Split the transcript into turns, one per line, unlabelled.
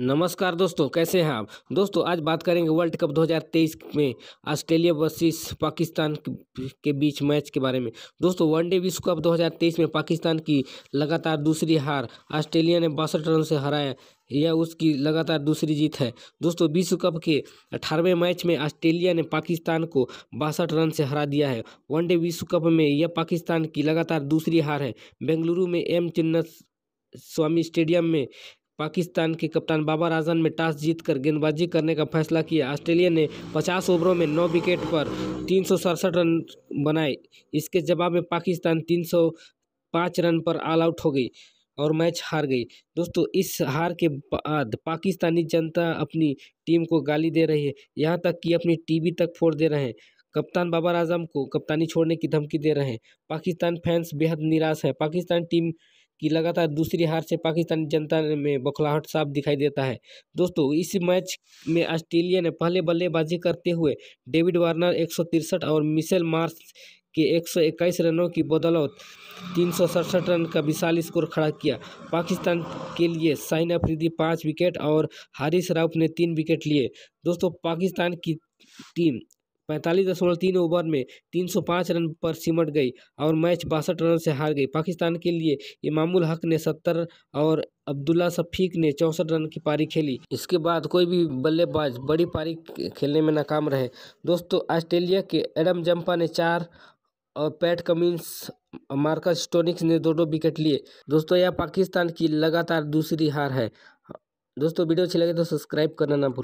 नमस्कार दोस्तों कैसे हैं आप दोस्तों आज बात करेंगे वर्ल्ड कप 2023 में ऑस्ट्रेलिया वर्सेस पाकिस्तान के बीच मैच के बारे में दोस्तों वनडे विश्व कप 2023 में पाकिस्तान की लगातार दूसरी हार ऑस्ट्रेलिया ने बासठ रन से हराया यह उसकी लगातार दूसरी जीत है दोस्तों विश्व कप के अठारहवें मैच में ऑस्ट्रेलिया ने पाकिस्तान को बासठ रन से हरा दिया है वनडे विश्व कप में यह पाकिस्तान की लगातार दूसरी हार है बेंगलुरु में एम चिन्नत स्वामी स्टेडियम में पाकिस्तान के कप्तान बाबर आजम ने टॉस जीतकर गेंदबाजी करने का फैसला किया ऑस्ट्रेलिया ने 50 ओवरों में 9 विकेट पर तीन रन बनाए इसके जवाब में पाकिस्तान 305 रन पर ऑल आउट हो गई और मैच हार गई दोस्तों इस हार के बाद पाकिस्तानी जनता अपनी टीम को गाली दे रही है यहाँ तक कि अपनी टीवी तक फोड़ दे रहे हैं कप्तान बाबर आजम को कप्तानी छोड़ने की धमकी दे रहे हैं पाकिस्तान फैंस बेहद निराश हैं पाकिस्तान टीम कि लगातार दूसरी हार से पाकिस्तानी जनता में बौखलाहट साफ दिखाई देता है दोस्तों इस मैच में ऑस्ट्रेलिया ने पहले बल्लेबाजी करते हुए डेविड वार्नर एक और मिशेल मार्स के 121 रनों की बदौलत तीन रन का विशाल स्कोर खड़ा किया पाकिस्तान के लिए साइना अफरीदी पाँच विकेट और हारिस राउफ ने तीन विकेट लिए दोस्तों पाकिस्तान की टीम पैंतालीस दशमलव तीन ओवर में तीन सौ पाँच रन पर सिमट गई और मैच बासठ रन से हार गई पाकिस्तान के लिए इमामुल हक ने सत्तर और अब्दुल्ला शफीक ने चौंसठ रन की पारी खेली इसके बाद कोई भी बल्लेबाज बड़ी पारी खेलने में नाकाम रहे दोस्तों ऑस्ट्रेलिया के एडम जंपा ने चार और पैट कमिंस मार्कस स्टोनिक्स ने दो दो विकेट लिए दोस्तों यह पाकिस्तान की लगातार दूसरी हार है दोस्तों वीडियो अच्छी लगे तो सब्सक्राइब करना ना भूल